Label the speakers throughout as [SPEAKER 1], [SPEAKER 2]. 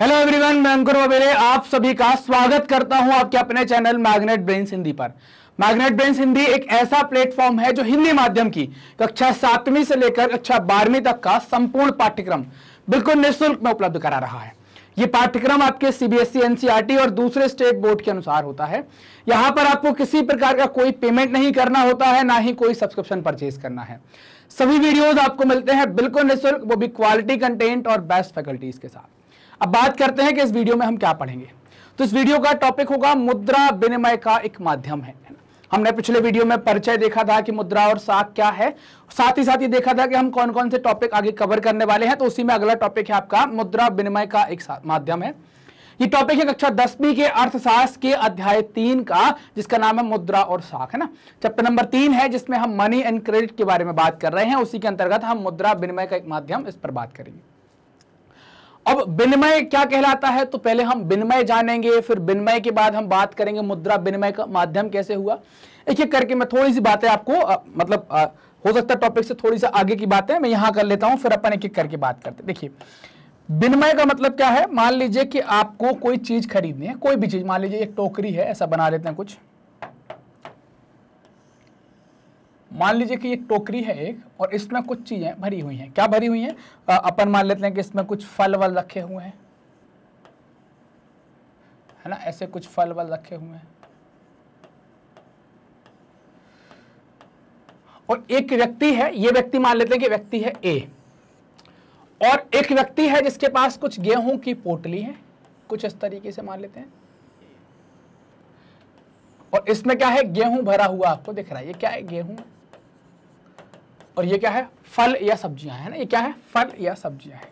[SPEAKER 1] hello everyone मैं अंकुर वबेले आप सभी का स्वागत करता हूं आपके अपने चैनल मैग्नेट ब्रेन हिंदी पर मैग्नेट ब्रेन हिंदी एक ऐसा प्लेटफॉर्म है जो हिंदी माध्यम की कक्षा सातवीं से लेकर कक्षा बारहवीं तक का संपूर्ण पाठ्यक्रम बिल्कुल निःशुल्क में उपलब्ध करा रहा है ये पाठ्यक्रम आपके सीबीएसई एनसीआरटी e, e और दूसरे स्टेट बोर्ड के अनुसार होता है यहाँ पर आपको किसी प्रकार का कोई पेमेंट नहीं करना होता है ना ही कोई सब्सक्रिप्शन परचेज करना है सभी वीडियोज आपको मिलते हैं बिल्कुल निःशुल्क वो भी क्वालिटी कंटेंट और बेस्ट फैकल्टीज के साथ अब बात करते हैं कि इस वीडियो में हम क्या पढ़ेंगे तो इस वीडियो का टॉपिक होगा मुद्रा विनिमय का एक माध्यम है हमने पिछले वीडियो में परिचय देखा था कि मुद्रा और साख क्या है साथ ही साथ ये देखा था कि हम कौन कौन से टॉपिक आगे कवर करने वाले हैं तो उसी में अगला टॉपिक है आपका मुद्रा विनिमय का एक माध्यम है ये टॉपिक है कक्षा दसवीं के अर्थशास्त्र के अध्याय तीन का जिसका नाम है मुद्रा और साख है ना चैप्टर नंबर तीन है जिसमें हम मनी एंड क्रेडिट के बारे में बात कर रहे हैं उसी के अंतर्गत हम मुद्रा विनिमय का एक माध्यम इस पर बात करेंगे अब विनिमय क्या कहलाता है तो पहले हम विनिमय जानेंगे फिर विनिमय के बाद हम बात करेंगे मुद्रा विनिमय का माध्यम कैसे हुआ एक एक करके मैं थोड़ी सी बातें आपको आ, मतलब आ, हो सकता है टॉपिक से थोड़ी सी आगे की बातें मैं यहां कर लेता हूं फिर अपन एक एक करके बात करते देखिए विनिमय का मतलब क्या है मान लीजिए कि आपको कोई चीज खरीदनी है कोई भी चीज मान लीजिए एक टोकरी है ऐसा बना लेते हैं कुछ मान लीजिए कि ये टोकरी है एक और इसमें कुछ चीज़ें भरी हुई हैं क्या भरी हुई हैं अपन मान लेते हैं कि इसमें कुछ फल वल रखे हुए हैं है ना ऐसे कुछ फल वल रखे हुए हैं और एक व्यक्ति है ये व्यक्ति मान लेते हैं कि व्यक्ति है ए और एक व्यक्ति है जिसके पास कुछ गेहूं की पोटली है कुछ इस तरीके से मान लेते हैं और इसमें क्या है गेहूं भरा हुआ आपको दिख रहा है ये क्या है गेहूं और ये क्या है फल या सब्जियां है ना ये क्या है फल या सब्जियां है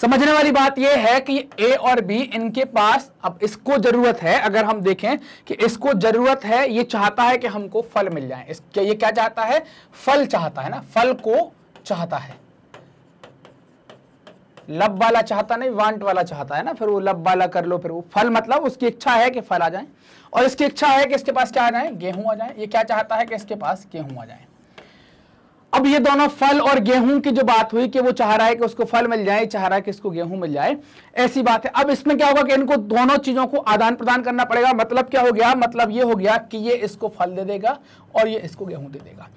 [SPEAKER 1] समझने वाली बात यह है कि ए और बी इनके पास अब इसको जरूरत है अगर हम देखें कि इसको जरूरत है ये चाहता है कि हमको फल मिल जाए इसके ये क्या चाहता है फल चाहता है ना फल को चाहता है लब वाला चाहता नहीं वांट वाला चाहता है ना फिर वो लब वाला कर लो फिर वो फल मतलब उसकी इच्छा है कि फल आ जाए और इसकी इच्छा है कि इसके पास क्या आ जाए गेहूं आ जाए ये क्या चाहता है कि इसके पास गेहूं आ जाए अब ये दोनों फल और गेहूं की जो बात हुई कि वो चाह रहा है कि उसको फल मिल जाए चाह रहा है कि इसको गेहूं मिल जाए ऐसी बात है अब इसमें क्या होगा कि इनको दोनों चीजों को आदान प्रदान करना पड़ेगा मतलब क्या हो गया मतलब ये हो गया कि ये इसको फल दे देगा और ये इसको गेहूं दे देगा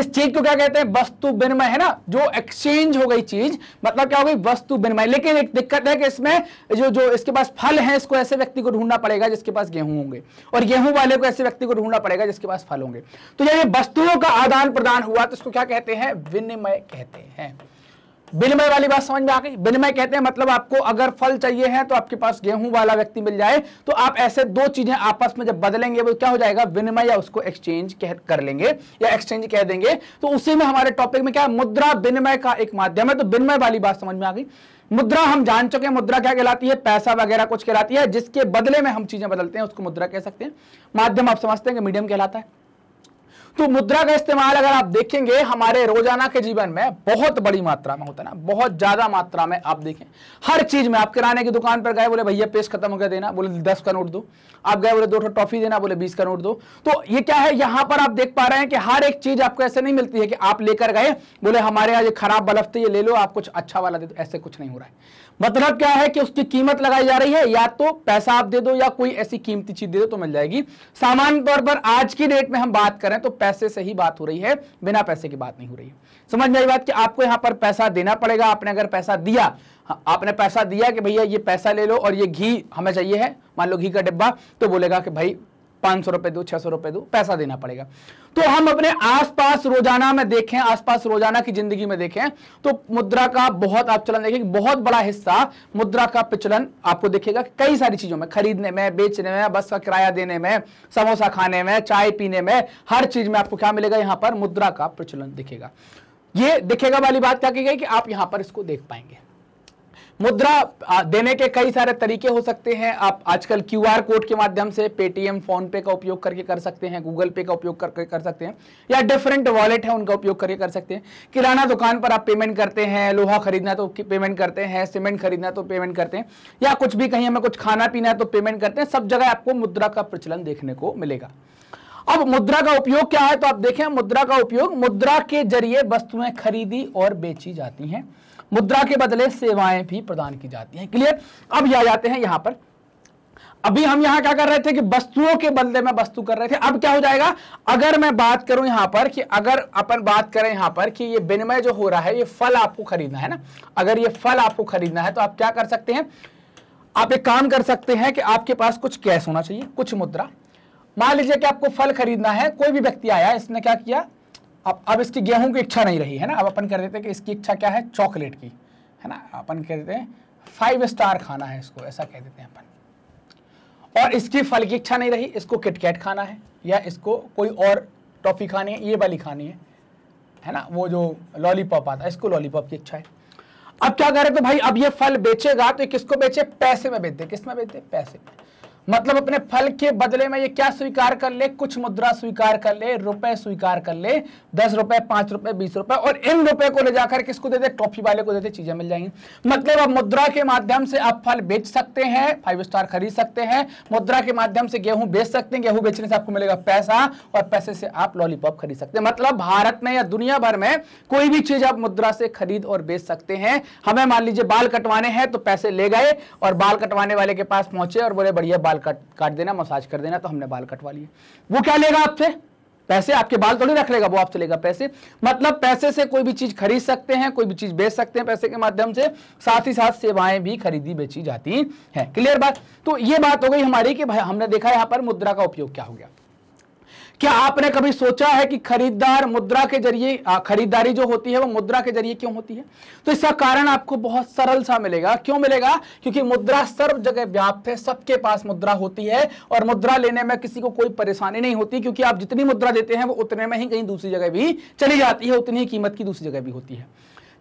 [SPEAKER 1] इस चीज को क्या कहते हैं वस्तु विनिमय है ना जो एक्सचेंज हो गई चीज मतलब क्या हो गई वस्तु विनिमय लेकिन एक दिक्कत है कि इसमें जो जो इसके पास फल है इसको ऐसे व्यक्ति को ढूंढना पड़ेगा जिसके पास गेहूं होंगे और गेहूं वाले को ऐसे व्यक्ति को ढूंढना पड़ेगा जिसके पास फल होंगे तो जब ये वस्तुओं का आदान प्रदान हुआ तो इसको क्या कहते हैं विनिमय कहते हैं विनिमय वाली बात समझ में आ गई विनिमय कहते हैं मतलब आपको अगर फल चाहिए है तो आपके पास गेहूं वाला व्यक्ति मिल जाए तो आप ऐसे दो चीजें आपस में जब बदलेंगे वो क्या हो जाएगा विनिमय या उसको एक्सचेंज कह कर लेंगे या एक्सचेंज कह देंगे तो उसी में हमारे टॉपिक में क्या है मुद्रा विनिमय का एक माध्यम है तो विनिमय वाली बात समझ में आ गई मुद्रा हम जान चुके हैं मुद्रा क्या कहलाती है पैसा वगैरह कुछ कहलाती है जिसके बदले में हम चीजें बदलते हैं उसको मुद्रा कह सकते हैं माध्यम आप समझते हैं कि मीडियम कहलाता है तो मुद्रा का इस्तेमाल अगर आप देखेंगे हमारे रोजाना के जीवन में बहुत बड़ी मात्रा में होता है ना बहुत ज्यादा मात्रा में आप देखें हर चीज में आप किराने की दुकान पर गए बोले भैया पेश खत्म हो गया देना बोले दस का नोट दो आप गए बोले दो टॉफी देना बोले बीस का नोट दो तो ये क्या है यहां पर आप देख पा रहे हैं कि हर एक चीज आपको ऐसे नहीं मिलती है कि आप लेकर गए बोले हमारे यहाँ ये खराब बल्ब थे ये ले लो आप कुछ अच्छा वाला दे दो ऐसे कुछ नहीं हो रहा है मतलब क्या है कि उसकी कीमत लगाई जा रही है या तो पैसा आप दे दो या कोई ऐसी कीमती चीज दे दो तो मिल जाएगी सामान्य तौर पर आज की डेट में हम बात करें तो पैसे से ही बात हो रही है बिना पैसे की बात नहीं हो रही है समझ में आई बात कि आपको यहाँ पर पैसा देना पड़ेगा आपने अगर पैसा दिया हाँ, आपने पैसा दिया कि भैया ये पैसा ले लो और ये घी हमें चाहिए है मान लो घी का डिब्बा तो बोलेगा कि भाई पाँच सौ रुपए दो छह सौ रुपए दो पैसा देना पड़ेगा तो हम अपने आसपास रोजाना में देखें आसपास रोजाना की जिंदगी में देखें तो मुद्रा का बहुत आप चलन देखेंगे बहुत बड़ा हिस्सा मुद्रा का प्रचलन आपको देखेगा कई सारी चीजों में खरीदने में बेचने में बस का किराया देने में समोसा खाने में चाय पीने में हर चीज में आपको क्या मिलेगा यहां पर मुद्रा का प्रचलन दिखेगा ये दिखेगा वाली बात क्या की गई कि आप यहां पर इसको देख पाएंगे मुद्रा देने के कई सारे तरीके हो सकते हैं आप आजकल क्यूआर कोड के माध्यम से पेटीएम फोन पे का उपयोग करके कर सकते हैं गूगल पे का उपयोग करके कर सकते हैं या डिफरेंट वॉलेट है उनका उपयोग करके कर सकते हैं किराना दुकान पर आप पेमेंट करते हैं लोहा खरीदना तो पेमेंट करते हैं सीमेंट खरीदना तो पेमेंट करते हैं या कुछ भी कहीं हमें कुछ खाना पीना है तो पेमेंट करते हैं सब जगह आपको मुद्रा का प्रचलन देखने को मिलेगा अब मुद्रा का उपयोग क्या है तो आप देखें मुद्रा का उपयोग मुद्रा के जरिए वस्तुएं खरीदी और बेची जाती हैं मुद्रा के बदले सेवाएं भी प्रदान की जाती हैं क्लियर अब यह जाते हैं यहां पर अभी हम यहां क्या कर रहे थे कि वस्तुओं के बदले में वस्तु कर रहे थे अब क्या हो जाएगा अगर मैं बात करूं यहां पर कि अगर अपन बात करें यहां पर कि ये विनिमय जो हो रहा है ये फल आपको खरीदना है ना अगर ये फल आपको खरीदना है तो आप क्या कर सकते हैं आप एक काम कर सकते हैं कि आपके पास कुछ कैश होना चाहिए कुछ मुद्रा मान लीजिए कि आपको फल खरीदना है कोई भी व्यक्ति आया इसने क्या किया अब अब इसकी गेहूं की इच्छा नहीं रही है ना अब अपन कर देते हैं कि इसकी इच्छा क्या है चॉकलेट की है ना अपन कह देते हैं फाइव स्टार खाना है इसको ऐसा कह देते हैं अपन और इसकी फल की इच्छा नहीं रही इसको किटकैट खाना है या इसको कोई और टॉफ़ी खानी है ये वाली खानी है है ना वो जो लॉलीपॉप आता है इसको लॉलीपॉप की इच्छा है अब क्या कह रहे तो भाई अब ये फल बेचेगा तो किसको बेचे पैसे में बेच दे किस में बेच दे पैसे में मतलब अपने फल के बदले में ये क्या स्वीकार कर ले कुछ मुद्रा स्वीकार कर ले रुपए स्वीकार कर ले दस रुपए पांच रुपए बीस रुपए और इन रुपए को ले जाकर किसको दे दे ट्रॉफी वाले को दे दे चीजें मिल जाएंगी मतलब आप मुद्रा के माध्यम से आप फल बेच सकते हैं फाइव स्टार खरीद सकते हैं मुद्रा के माध्यम से गेहूं बेच सकते हैं गेहूं बेचने से आपको मिलेगा पैसा और पैसे से आप लॉलीपॉप खरीद सकते हैं मतलब भारत में या दुनिया भर में कोई भी चीज आप मुद्रा से खरीद और बेच सकते हैं हमें मान लीजिए बाल कटवाने हैं तो पैसे ले गए और बाल कटवाने वाले के पास पहुंचे और बोले बढ़िया बाल बाल काट काट देना मसाज कर देना तो हमने बाल कटवा लिए वो क्या लेगा आपसे पैसे आपके बाल थोड़ी रख लेगा वो आपसे लेगा पैसे मतलब पैसे से कोई भी चीज खरीद सकते हैं कोई भी चीज बेच सकते हैं पैसे के माध्यम से साथ ही साथ सेवाएं भी खरीदी बेची जाती हैं क्लियर बात तो ये बात हो गई हमारी कि भाई हमने देखा यहां पर मुद्रा का उपयोग क्या हो गया क्या आपने कभी सोचा है कि खरीदार मुद्रा के जरिए खरीदारी जो होती है वो मुद्रा के जरिए क्यों होती है तो इसका कारण आपको बहुत सरल सा मिलेगा क्यों मिलेगा क्योंकि मुद्रा सर्व जगह व्याप्त है सबके पास मुद्रा होती है और मुद्रा लेने में किसी को कोई परेशानी नहीं होती क्योंकि आप जितनी मुद्रा देते हैं वो उतने में ही कहीं दूसरी जगह भी चली जाती है उतनी ही कीमत की दूसरी जगह भी होती है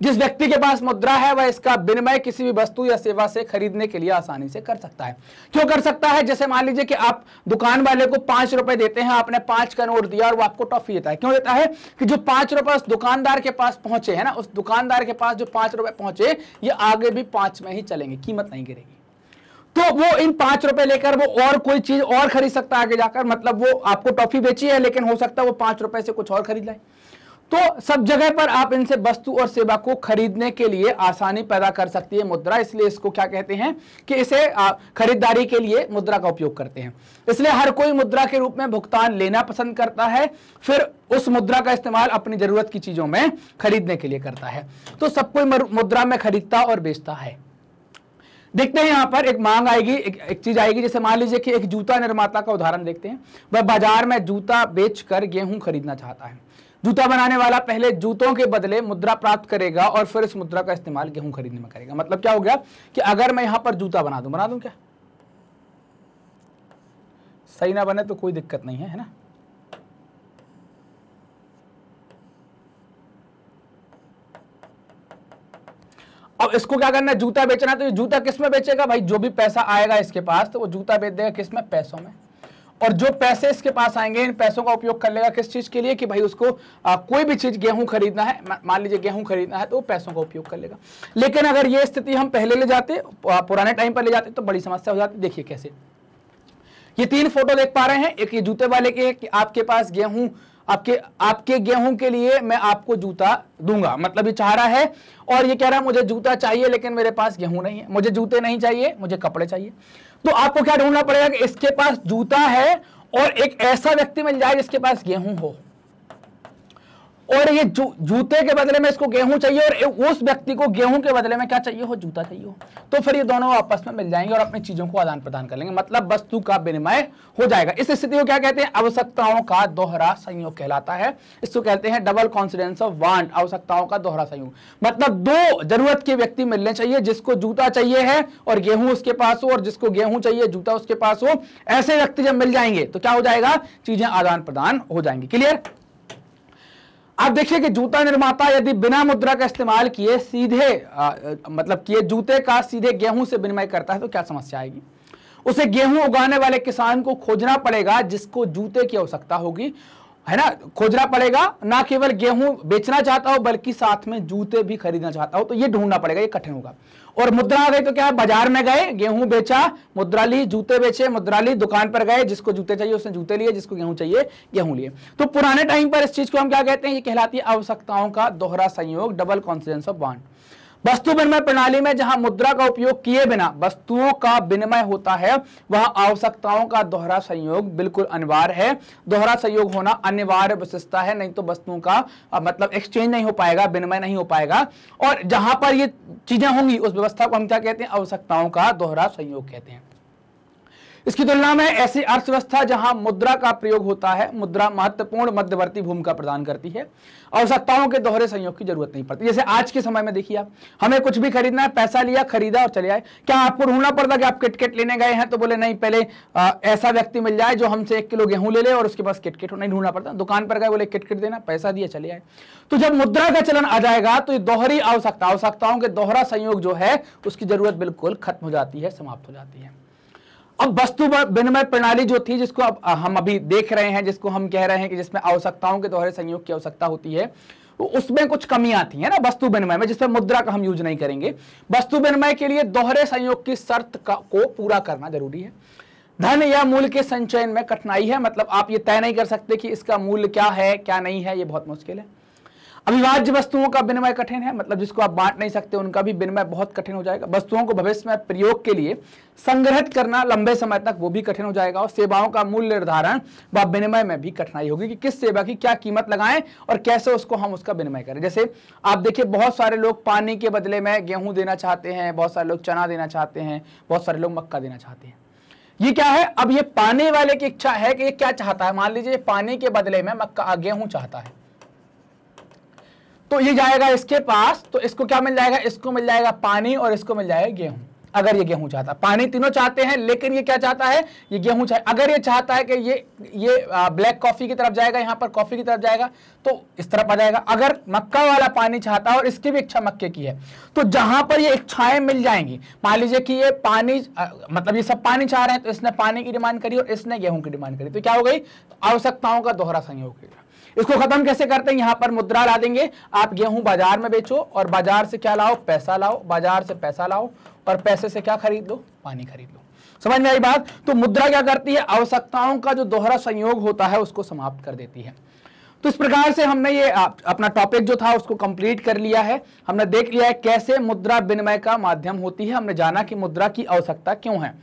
[SPEAKER 1] जिस व्यक्ति के पास मुद्रा है वह इसका विनिमय किसी भी वस्तु या सेवा से खरीदने के लिए आसानी से कर सकता है क्यों कर सकता है जैसे मान लीजिए कि आप दुकान वाले को पांच रुपए देते हैं आपने पांच का नोट दिया और वो आपको टॉफी देता है क्यों देता है कि जो पांच रुपए उस दुकानदार के पास पहुंचे है ना उस दुकानदार के पास जो पांच रुपए पहुंचे ये आगे भी पांच में ही चलेंगे कीमत नहीं गिरेगी तो वो इन पांच रुपए लेकर वो और कोई चीज और खरीद सकता है आगे जाकर मतलब वो आपको टॉफी बेची है लेकिन हो सकता है वो पांच रुपए से कुछ और खरीद लाए तो सब जगह पर आप इनसे वस्तु और सेवा को खरीदने के लिए आसानी पैदा कर सकती है मुद्रा इसलिए इसको क्या कहते हैं कि इसे खरीदारी के लिए मुद्रा का उपयोग करते हैं इसलिए हर कोई मुद्रा के रूप में भुगतान लेना पसंद करता है फिर उस मुद्रा का इस्तेमाल अपनी जरूरत की चीजों में खरीदने के लिए करता है तो सब कोई मुद्रा में खरीदता और बेचता है देखते हैं यहाँ पर एक मांग आएगी एक, एक चीज आएगी जैसे मान लीजिए कि एक जूता निर्माता का उदाहरण देखते हैं वह बाजार में जूता बेचकर गेहूं खरीदना चाहता है जूता बनाने वाला पहले जूतों के बदले मुद्रा प्राप्त करेगा और फिर इस मुद्रा का इस्तेमाल गेहूं खरीदने में करेगा मतलब क्या हो गया कि अगर मैं यहां पर जूता बना दूं बना दूं क्या सही ना बने तो कोई दिक्कत नहीं है है ना अब इसको क्या करना है जूता बेचना तो ये जूता किस में बेचेगा भाई जो भी पैसा आएगा इसके पास तो वो जूता बेच देगा किस में पैसों में और जो पैसे इसके पास आएंगे इन पैसों का उपयोग कर लेगा किस चीज के लिए कि भाई उसको आ, कोई भी चीज गेहूं खरीदना है मान लीजिए गेहूं खरीदना है तो पैसों का उपयोग कर लेगा लेकिन अगर ये स्थिति हम पहले ले जाते पुराने टाइम पर ले जाते तो बड़ी समस्या हो जाती देखिए कैसे ये तीन फोटो देख पा रहे हैं एक ये जूते वाले के कि आपके पास गेहूं आपके आपके गेहूं के लिए मैं आपको जूता दूंगा मतलब ये चाह रहा है और ये कह रहा है मुझे जूता चाहिए लेकिन मेरे पास गेहूं नहीं है मुझे जूते नहीं चाहिए मुझे कपड़े चाहिए तो आपको क्या ढूंढना पड़ेगा कि इसके पास जूता है और एक ऐसा व्यक्ति मिल जाए जिसके पास गेहूं हो और ये जू, जूते के बदले में इसको गेहूं चाहिए और उस व्यक्ति को गेहूं के बदले में क्या चाहिए हो जूता चाहिए हो तो फिर ये दोनों आपस में मिल जाएंगे और अपनी चीजों को आदान प्रदान कर लेंगे मतलब वस्तु का विनिमय हो जाएगा इस स्थिति को क्या कहते हैं आवश्यकताओं का दोहरा संयोग कहलाता है इसको कहते हैं डबल कॉन्फिडेंस ऑफ वांट आवश्यकताओं का दोहरा संयोग मतलब दो जरूरत के व्यक्ति मिलने चाहिए जिसको जूता चाहिए है और गेहूं उसके पास हो और जिसको गेहूं चाहिए जूता उसके पास हो ऐसे व्यक्ति जब मिल जाएंगे तो क्या हो जाएगा चीजें आदान प्रदान हो जाएंगी क्लियर आप देखिए कि जूता निर्माता यदि बिना मुद्रा का इस्तेमाल किए सीधे आ, मतलब किए जूते का सीधे गेहूं से विनिमय करता है तो क्या समस्या आएगी उसे गेहूं उगाने वाले किसान को खोजना पड़ेगा जिसको जूते की आवश्यकता होगी है ना खोजना पड़ेगा ना केवल गेहूं बेचना चाहता हो बल्कि साथ में जूते भी खरीदना चाहता हो तो ये ढूंढना पड़ेगा ये कठिन होगा और मुद्रा आ गई तो क्या बाजार में गए गेहूं बेचा मुद्रा ली जूते बेचे मुद्रा ली दुकान पर गए जिसको जूते चाहिए उसने जूते लिए जिसको गेहूं चाहिए गेहूं लिए तो पुराने टाइम पर इस चीज को हम क्या कहते हैं ये कहलाती है आवश्यकताओं का दोहरा संयोग डबल कॉन्सिडेंस ऑफ बॉन्ड वस्तु विनिमय प्रणाली में जहां मुद्रा का उपयोग किए बिना वस्तुओं का विनिमय होता है वहां आवश्यकताओं का दोहरा संयोग बिल्कुल अनिवार्य है दोहरा संयोग होना अनिवार्य विशेषता है नहीं तो वस्तुओं का मतलब एक्सचेंज नहीं हो पाएगा विनिमय नहीं हो पाएगा और जहां पर ये चीजें होंगी उस व्यवस्था को हम क्या कहते हैं आवश्यकताओं का दोहरा संयोग कहते हैं इसकी तुलना में ऐसी अर्थव्यवस्था जहां मुद्रा का प्रयोग होता है मुद्रा महत्वपूर्ण मध्यवर्ती भूमिका प्रदान करती है आवश्यकताओं के दोहरे संयोग की जरूरत नहीं पड़ती जैसे आज के समय में देखिए आप हमें कुछ भी खरीदना है पैसा लिया खरीदा और चले आए क्या आपको ढूंढना पड़ता कि आप किटकेट लेने गए हैं तो बोले नहीं पहले आ, ऐसा व्यक्ति मिल जाए जो हमसे एक किलो गेहूं ले ले और उसके पास किटकेट हो नहीं ढूंढना पड़ता दुकान पर गए बोले किटकेट देना पैसा दिया चले आए तो जब मुद्रा का चलन आ जाएगा तो ये दोहरी आवश्यकता आवश्यकताओं के दोहरा संयोग जो है उसकी जरूरत बिल्कुल खत्म हो जाती है समाप्त हो जाती है अब वस्तु विनिमय प्रणाली जो थी जिसको अब हम अभी देख रहे हैं जिसको हम कह रहे हैं कि जिसमें आवश्यकताओं के दोहरे संयोग की आवश्यकता होती है तो उसमें कुछ कमियां आती है ना वस्तु विनिमय में जिसमें मुद्रा का हम यूज नहीं करेंगे वस्तु विनिमय के लिए दोहरे संयोग की शर्त को पूरा करना जरूरी है धन या मूल्य के संचयन में कठिनाई है मतलब आप ये तय नहीं कर सकते कि इसका मूल्य क्या है क्या नहीं है ये बहुत मुश्किल है अविभाज्य वस्तुओं का विनिमय कठिन है मतलब जिसको आप बांट नहीं सकते उनका भी विनिमय बहुत कठिन हो जाएगा वस्तुओं को भविष्य में प्रयोग के लिए संग्रहित करना लंबे समय तक वो भी कठिन हो जाएगा और सेवाओं का मूल्य निर्धारण व विनिमय में भी कठिनाई होगी कि किस सेवा की क्या कीमत लगाएं और कैसे उसको हम उसका विनिमय करें जैसे आप देखिए बहुत सारे लोग पानी के बदले में गेहूं देना चाहते हैं बहुत सारे लोग चना देना चाहते हैं बहुत सारे लोग मक्का देना चाहते हैं ये क्या है अब ये पाने वाले की इच्छा है कि ये क्या चाहता है मान लीजिए पानी के बदले में मक्का गेहूं चाहता है तो ये जाएगा इसके पास तो इसको क्या मिल जाएगा इसको मिल जाएगा पानी और इसको मिल जाएगा गेहूं अगर ये गेहूं चाहता है पानी तीनों चाहते हैं लेकिन ये क्या चाहता है ये गेहूं चाहे अगर ये चाहता है कि ये ये ब्लैक कॉफी की तरफ जाएगा यहां पर कॉफी की तरफ जाएगा तो इस तरफ आ जाएगा अगर मक्का वाला पानी चाहता है और इसकी भी इच्छा मक्के की है तो जहां पर ये इच्छाएं मिल जाएंगी मान लीजिए कि ये पानी आ, मतलब ये सब पानी चाह रहे हैं तो इसने पानी की डिमांड करी और इसने गेहूं की डिमांड करी तो क्या हो गई आवश्यकताओं का दोहरा संयोग हो गया इसको खत्म कैसे करते हैं यहां पर मुद्रा ला देंगे आप गेहूं बाजार में बेचो और बाजार से क्या लाओ पैसा लाओ बाजार से पैसा लाओ और पैसे से क्या खरीद लो पानी खरीद लो समझ में आई बात तो मुद्रा क्या करती है आवश्यकताओं का जो दोहरा संयोग होता है उसको समाप्त कर देती है तो इस प्रकार से हमने ये अपना टॉपिक जो था उसको कंप्लीट कर लिया है हमने देख लिया है कैसे मुद्रा विनिमय का माध्यम होती है हमने जाना कि मुद्रा की आवश्यकता क्यों है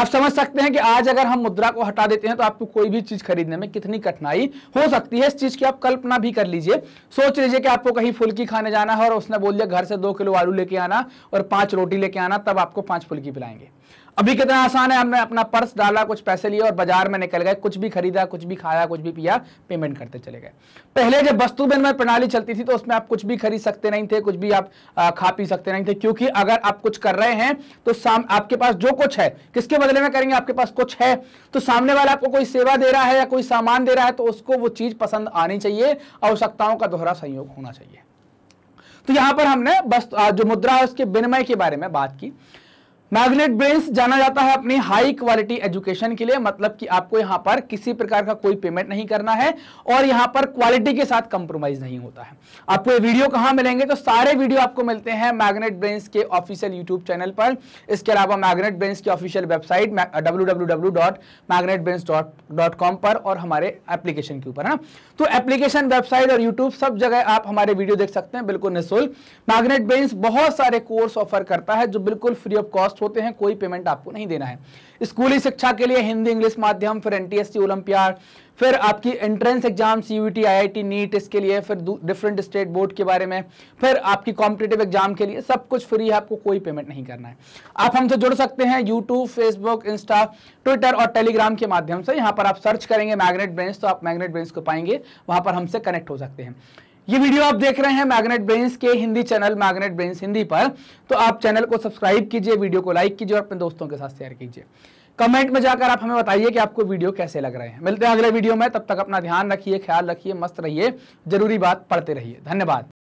[SPEAKER 1] आप समझ सकते हैं कि आज अगर हम मुद्रा को हटा देते हैं तो आपको कोई भी चीज खरीदने में कितनी कठिनाई हो सकती है इस चीज की आप कल्पना भी कर लीजिए सोच लीजिए कि आपको कहीं फुल्की खाने जाना है और उसने बोल दिया घर से दो किलो आलू लेके आना और पांच रोटी लेके आना तब आपको पांच फुल्की पिलाएंगे अभी कितना आसान है हमने अपना पर्स डाला कुछ पैसे लिए और बाजार में निकल गए कुछ भी खरीदा कुछ भी खाया कुछ भी पिया पेमेंट करते चले गए पहले जब वस्तु विनिमय प्रणाली चलती थी तो उसमें आप कुछ भी खरीद सकते नहीं थे कुछ भी आप आ, खा पी सकते नहीं थे क्योंकि अगर आप कुछ कर रहे हैं तो साम आपके पास जो कुछ है किसके बदले में करेंगे आपके पास कुछ है तो सामने वाला आपको कोई सेवा दे रहा है या कोई सामान दे रहा है तो उसको वो चीज पसंद आनी चाहिए आवश्यकताओं का दोहरा संयोग होना चाहिए तो यहां पर हमने बस जो मुद्रा है उसके विनिमय के बारे में बात की मैग्नेट ब्रेन्स जाना जाता है अपनी हाई क्वालिटी एजुकेशन के लिए मतलब कि आपको यहाँ पर किसी प्रकार का कोई पेमेंट नहीं करना है और यहाँ पर क्वालिटी के साथ कंप्रोमाइज नहीं होता है आपको ये वीडियो कहाँ मिलेंगे तो सारे वीडियो आपको मिलते हैं मैग्नेट ब्रेन्स के ऑफिशियल यूट्यूब चैनल पर इसके अलावा मैग्नेट ब्रेन्स की ऑफिशियल वेबसाइट डब्ल्यू पर और हमारे एप्लीकेशन के ऊपर है ना तो एप्लीकेशन वेबसाइट और यूट्यूब सब जगह आप हमारे वीडियो देख सकते हैं बिल्कुल निःशुल्क मैग्नेट ब्रेन्स बहुत सारे कोर्स ऑफर करता है जो बिल्कुल फ्री ऑफ कॉस्ट होते हैं कोई पेमेंट आपको नहीं देना है स्कूली शिक्षा के लिए हिंदी इंग्लिश माध्यम फिर एनटीएससी ओलंपियाड फिर आपकी entrance exam CUET IIT NEET इसके लिए फिर डिफरेंट स्टेट बोर्ड के बारे में फिर आपकी कॉम्पिटेटिव एग्जाम के लिए सब कुछ फ्री है आपको कोई पेमेंट नहीं करना है आप हमसे जुड़ सकते हैं यूट्यूब फेसबुक इंस्टा ट्विटर और टेलीग्राम के माध्यम से यहाँ पर आप सर्च करेंगे मैग्नेट ब्रेंच तो आप मैग्नेट ब्रेंच को पाएंगे वहां पर हमसे कनेक्ट हो सकते हैं ये वीडियो आप देख रहे हैं मैग्नेट ब्रेन्स के हिंदी चैनल मैग्नेट ब्रेन्स हिंदी पर तो आप चैनल को सब्सक्राइब कीजिए वीडियो को लाइक कीजिए और अपने दोस्तों के साथ शेयर कीजिए कमेंट में जाकर आप हमें बताइए कि आपको वीडियो कैसे लग रहे हैं मिलते हैं अगले वीडियो में तब तक अपना ध्यान रखिए ख्याल रखिए मस्त रहिए जरूरी बात पढ़ते रहिए धन्यवाद